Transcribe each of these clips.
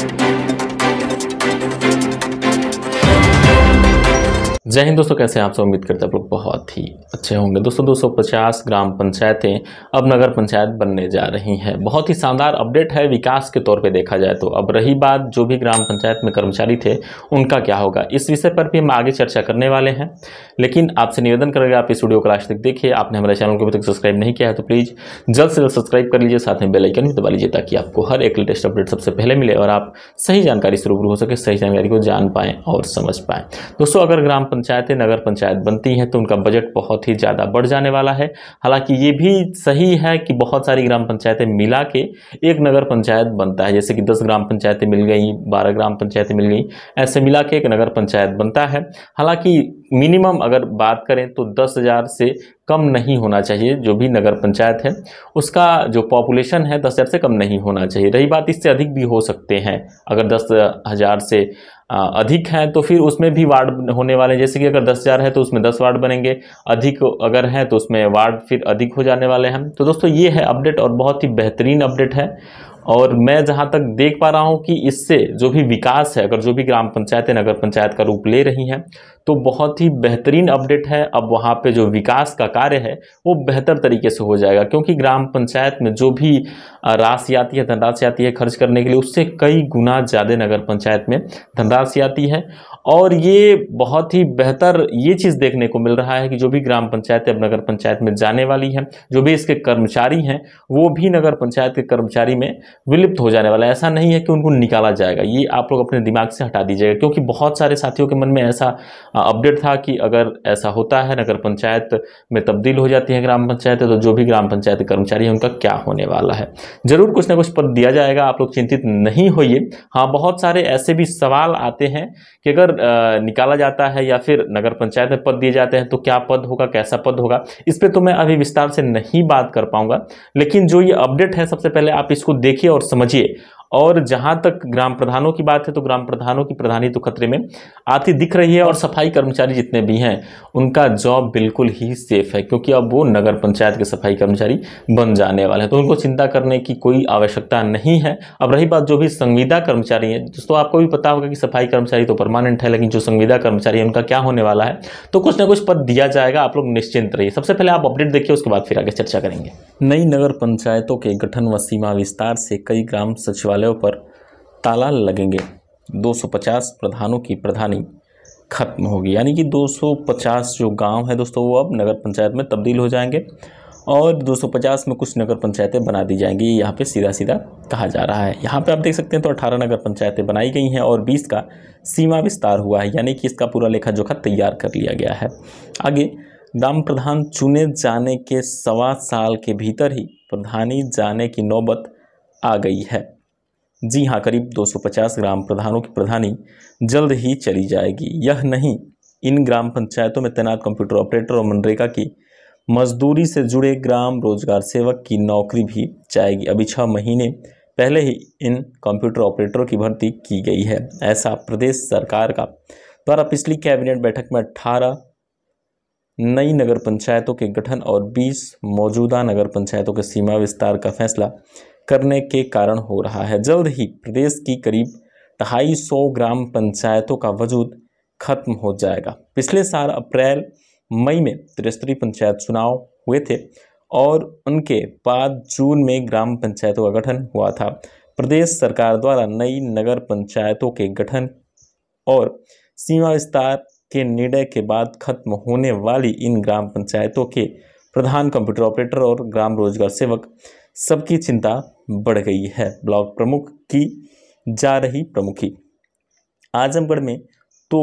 Thank you. जय हिंद दोस्तों कैसे हैं आपसे उम्मीद करते हैं आप लोग बहुत ही अच्छे होंगे दोस्तों 250 ग्राम पंचायतें अब नगर पंचायत बनने जा रही हैं बहुत ही शानदार अपडेट है विकास के तौर पे देखा जाए तो अब रही बात जो भी ग्राम पंचायत में कर्मचारी थे उनका क्या होगा इस विषय पर भी हम आगे चर्चा करने वाले हैं लेकिन आपसे निवेदन करेंगे आप इस वीडियो को आज तक देखिए आपने हमारे चैनल को अभी तक सब्सक्राइब नहीं किया है तो प्लीज़ जल्द से जल्द सब्सक्राइब कर लीजिए साथ में बेलाइकन भी दबा लीजिए ताकि आपको हर एक लेटेस्ट अपडेट सबसे पहले मिले और आप सही जानकारी से रूबरू हो सके सही जानकारी को जान पाएँ और समझ पाएँ दोस्तों अगर ग्राम पंचायतें नगर पंचायत बनती हैं तो उनका बजट बहुत ही ज़्यादा बढ़ जाने वाला है हालांकि ये भी सही है कि बहुत सारी ग्राम पंचायतें मिला के एक नगर पंचायत बनता है जैसे कि दस ग्राम पंचायतें मिल गई बारह ग्राम पंचायतें मिल गई ऐसे मिला के एक नगर पंचायत बनता है हालाँकि मिनिमम अगर बात करें तो दस हज़ार से कम नहीं होना चाहिए जो भी नगर पंचायत है उसका जो पॉपुलेशन है दस हज़ार से कम नहीं होना चाहिए रही बात इससे अधिक भी हो सकते हैं अगर दस हज़ार से अधिक हैं तो फिर उसमें भी वार्ड होने वाले हैं जैसे कि अगर दस हज़ार है तो उसमें दस वार्ड बनेंगे अधिक अगर हैं तो उसमें वार्ड फिर अधिक हो जाने वाले हैं तो दोस्तों ये है अपडेट और बहुत ही बेहतरीन अपडेट है और मैं जहाँ तक देख पा रहा हूँ कि इससे जो भी विकास है अगर जो भी ग्राम पंचायतें नगर पंचायत का रूप ले रही हैं तो बहुत ही बेहतरीन अपडेट है अब वहाँ पे जो विकास का कार्य है वो बेहतर तरीके से हो जाएगा क्योंकि ग्राम पंचायत में जो भी राशि आती है धनराशि आती है खर्च करने के लिए उससे कई गुना ज़्यादा नगर पंचायत में धनराशि आती है और ये बहुत ही बेहतर ये चीज़ देखने को मिल रहा है कि जो भी ग्राम पंचायत अब नगर पंचायत में जाने वाली है जो भी इसके कर्मचारी हैं वो भी नगर पंचायत के कर्मचारी में विलुप्त हो जाने वाला है ऐसा नहीं है कि उनको निकाला जाएगा ये आप लोग अपने दिमाग से हटा दीजिएगा क्योंकि बहुत सारे साथियों के मन में ऐसा अपडेट था कि अगर ऐसा होता है नगर पंचायत में तब्दील हो जाती है ग्राम पंचायत तो जो भी ग्राम पंचायत कर्मचारी है उनका क्या होने वाला है ज़रूर कुछ ना कुछ पद दिया जाएगा आप लोग चिंतित नहीं होइए हाँ बहुत सारे ऐसे भी सवाल आते हैं कि अगर निकाला जाता है या फिर नगर पंचायत में पद दिए जाते हैं तो क्या पद होगा कैसा पद होगा इस पर तो मैं अभी विस्तार से नहीं बात कर पाऊंगा लेकिन जो ये अपडेट है सबसे पहले आप इसको देखिए देखिए और समझिए और जहां तक ग्राम प्रधानों की बात है तो ग्राम प्रधानों की प्रधानी तो खतरे में आती दिख रही है और सफाई कर्मचारी जितने भी हैं उनका जॉब बिल्कुल ही सेफ है क्योंकि अब वो नगर पंचायत के सफाई कर्मचारी बन जाने वाले हैं तो उनको चिंता करने की कोई आवश्यकता नहीं है अब रही बात जो भी संविदा कर्मचारी हैं दोस्तों आपको भी पता होगा कि सफाई कर्मचारी तो परमानेंट है लेकिन जो संविदा कर्मचारी है उनका क्या होने वाला है तो कुछ ना कुछ पद दिया जाएगा आप लोग निश्चिंत रहिए सबसे पहले आप अपडेट देखिए उसके बाद फिर आगे चर्चा करेंगे नई नगर पंचायतों के गठन व सीमा विस्तार से कई ग्राम सचिवालयों पर ताला लगेंगे 250 प्रधानों की प्रधानी खत्म होगी यानी कि 250 जो गांव है दोस्तों वो अब नगर पंचायत में तब्दील हो जाएंगे और 250 में कुछ नगर पंचायतें बना दी जाएंगी यहाँ पे सीधा सीधा कहा जा रहा है यहाँ पे आप देख सकते हैं तो 18 नगर पंचायतें बनाई गई हैं और 20 का सीमा विस्तार हुआ है यानी कि इसका पूरा लेखा जोखा तैयार कर लिया गया है आगे ग्राम प्रधान चुने जाने के सवा साल के भीतर ही प्रधानी जाने की नौबत आ गई है जी हाँ करीब 250 ग्राम प्रधानों की प्रधानी जल्द ही चली जाएगी यह नहीं इन ग्राम पंचायतों में तैनात कंप्यूटर ऑपरेटर और मनरेगा की मजदूरी से जुड़े ग्राम रोजगार सेवक की नौकरी भी जाएगी अभी छः महीने पहले ही इन कंप्यूटर ऑपरेटरों की भर्ती की गई है ऐसा प्रदेश सरकार का द्वारा पिछली कैबिनेट बैठक में अट्ठारह नई नगर पंचायतों के गठन और 20 मौजूदा नगर पंचायतों के सीमा विस्तार का फैसला करने के कारण हो रहा है जल्द ही प्रदेश की करीब ढाई सौ ग्राम पंचायतों का वजूद खत्म हो जाएगा पिछले साल अप्रैल मई में त्रिस्तरीय पंचायत चुनाव हुए थे और उनके बाद जून में ग्राम पंचायतों का गठन हुआ था प्रदेश सरकार द्वारा नई नगर पंचायतों के गठन और सीमा विस्तार के निर्णय के बाद खत्म होने वाली इन ग्राम पंचायतों के प्रधान कंप्यूटर ऑपरेटर और ग्राम रोजगार सेवक सबकी चिंता बढ़ गई है ब्लॉक प्रमुख की जा रही प्रमुखी आजमगढ़ में तो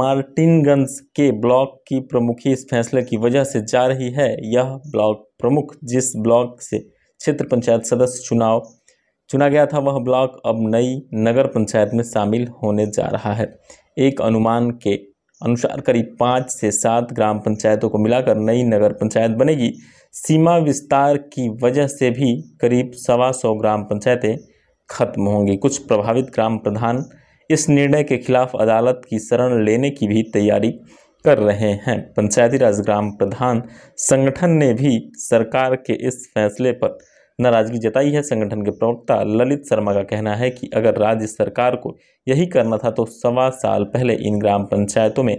मार्टिनगंज के ब्लॉक की प्रमुखी इस फैसले की वजह से जा रही है यह ब्लॉक प्रमुख जिस ब्लॉक से क्षेत्र पंचायत सदस्य चुनाव चुना गया था वह ब्लॉक अब नई नगर पंचायत में शामिल होने जा रहा है एक अनुमान के अनुसार करीब पाँच से सात ग्राम पंचायतों को मिलाकर नई नगर पंचायत बनेगी सीमा विस्तार की वजह से भी करीब सवा सौ ग्राम पंचायतें खत्म होंगी कुछ प्रभावित ग्राम प्रधान इस निर्णय के खिलाफ अदालत की शरण लेने की भी तैयारी कर रहे हैं पंचायती राज ग्राम प्रधान संगठन ने भी सरकार के इस फैसले पर नाराजगी जताई है संगठन के प्रवक्ता ललित शर्मा का कहना है कि अगर राज्य सरकार को यही करना था तो सवा साल पहले इन ग्राम पंचायतों में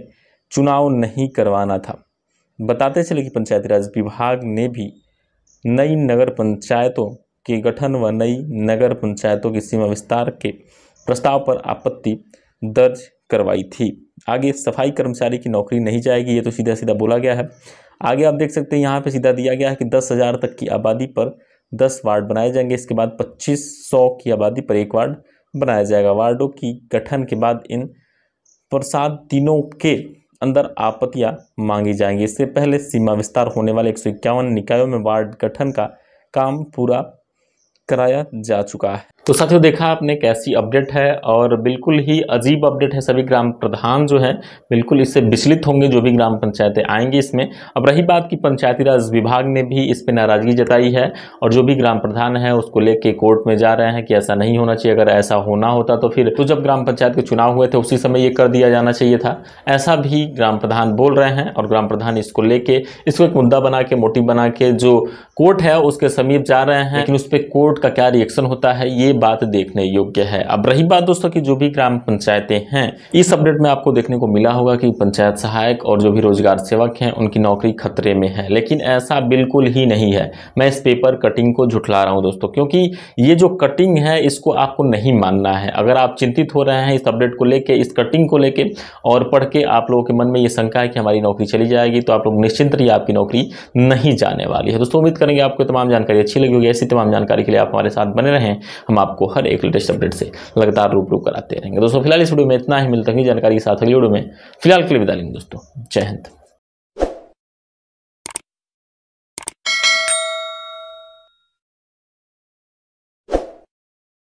चुनाव नहीं करवाना था बताते चले कि पंचायती राज विभाग ने भी नई नगर पंचायतों के गठन व नई नगर पंचायतों की सीमा विस्तार के प्रस्ताव पर आपत्ति दर्ज करवाई थी आगे सफाई कर्मचारी की नौकरी नहीं जाएगी ये तो सीधा सीधा बोला गया है आगे आप देख सकते हैं यहाँ पे सीधा दिया गया है कि दस हज़ार तक की आबादी पर दस वार्ड बनाए जाएंगे इसके बाद पच्चीस सौ की आबादी पर एक वार्ड बनाया जाएगा वार्डों की गठन के बाद इन प्रसाद तीनों के अंदर आपत्तियां मांगी जाएंगी इससे पहले सीमा विस्तार होने वाले एक निकायों में वार्ड गठन का काम पूरा कराया जा चुका है तो साथियों देखा आपने कैसी अपडेट है और बिल्कुल ही अजीब अपडेट है सभी ग्राम प्रधान जो है बिल्कुल इससे विचलित होंगे जो भी ग्राम पंचायतें आएंगी इसमें अब रही बात कि पंचायती राज विभाग ने भी इस पर नाराज़गी जताई है और जो भी ग्राम प्रधान है उसको लेके कोर्ट में जा रहे हैं कि ऐसा नहीं होना चाहिए अगर ऐसा होना होता तो फिर तो जब ग्राम पंचायत के चुनाव हुए थे उसी समय ये कर दिया जाना चाहिए था ऐसा भी ग्राम प्रधान बोल रहे हैं और ग्राम प्रधान इसको लेके इसको एक मुद्दा बना के मोटिव बना के जो कोर्ट है उसके समीप जा रहे हैं लेकिन उस पर कोर्ट का क्या रिएक्शन होता है ये बात देखने योग्य है अब रही बात दोस्तों की जो भी ग्राम पंचायतें हैं इस अपडेट में आपको देखने को मिला होगा की पंचायत सहायक और जो भी रोजगार सेवक है उनकी नौकरी खतरे में है लेकिन ऐसा बिल्कुल ही नहीं है मैं इस पेपर कटिंग को झुठला रहा हूँ दोस्तों क्योंकि ये जो कटिंग है इसको आपको नहीं मानना है अगर आप चिंतित हो रहे हैं इस अपडेट को लेके इस कटिंग को लेके और पढ़ के आप लोगों के मन में ये शंका है कि हमारी नौकरी चली जाएगी तो आप लोग निश्चिंत रहिए आपकी नौकरी नहीं जाने वाली है दोस्तों उम्मीद करेंगे आपको तमाम जानकारी अच्छी लगी होगी ऐसी तमाम जानकारी के लिए आप हमारे साथ बने रहें हम आप आपको हर एक लेटेस्ट अपडेट से लगातार रूप रूप कराते रहेंगे दोस्तों फिलहाल इस वीडियो में इतना ही मिलता है जानकारी के साथ अगली वीडियो में फिलहाल के लिए विदा लेंगे दोस्तों जय हिंद